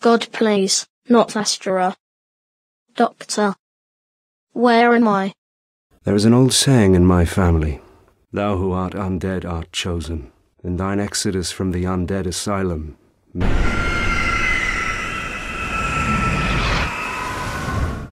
God please, not Astra. Doctor. Where am I? There is an old saying in my family. Thou who art undead art chosen. In thine exodus from the undead asylum...